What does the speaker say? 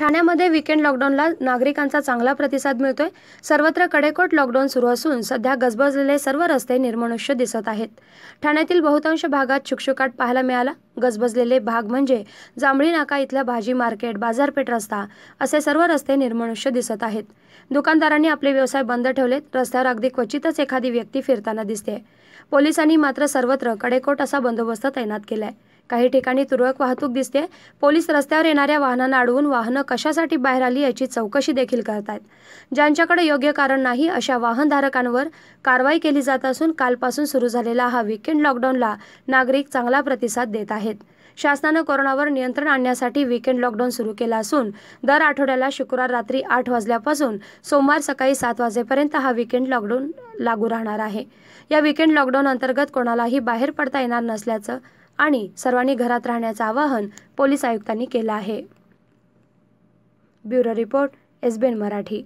ठाण्यामध्ये विकेंड लॉकडाऊनला नागरिकांचा चांगला प्रतिसाद मिळतोय सर्वत्र कडेकोट लॉकडाऊन सुरू असून सध्या गजबजलेले सर्व रस्ते निर्मनुष्य दिसत आहेत ठाण्यातील बहुतांश भागात शुकशुकाट पाहायला मिळाला गजबजलेले भाग म्हणजे जांभळी नाका इथल्या भाजी मार्केट बाजारपेठ रस्ता असे सर्व रस्ते निर्मनुष्य दिसत आहेत दुकानदारांनी आपले व्यवसाय बंद ठेवलेत रस्त्यावर अगदी क्वचितच एखादी व्यक्ती फिरताना दिसते पोलिसांनी मात्र सर्वत्र कडेकोट असा बंदोबस्त तैनात केलाय काही ठिकाणी तुरळक वाहतूक दिसते पोलीस रस्त्यावर येणाऱ्या वाहनांना अडवून वाहनं कशासाठी बाहेर आली याची चौकशी देखील करत आहेत ज्यांच्याकडे योग्य कारण नाही अशा वाहनधारकांवर कारवाई केली जात असून कालपासून सुरू झालेला हा विकेंड लॉकडाऊनला नागरिक चांगला प्रतिसाद देत आहेत शासनानं कोरोनावर नियंत्रण आणण्यासाठी विकेंड लॉकडाऊन सुरू केला असून दर आठवड्याला शुक्रवार रात्री आठ वाजल्यापासून सोमवार सकाळी सात वाजेपर्यंत हा विकेंड लॉकडाऊन लागू राहणार आहे या विकेंड लॉकडाऊन अंतर्गत कोणालाही बाहेर पडता येणार नसल्याचं आणि सर्वांनी घरात राहण्याचं आवाहन पोलीस आयुक्तांनी केलं आहे ब्युरो रिपोर्ट एसबीएन मराठी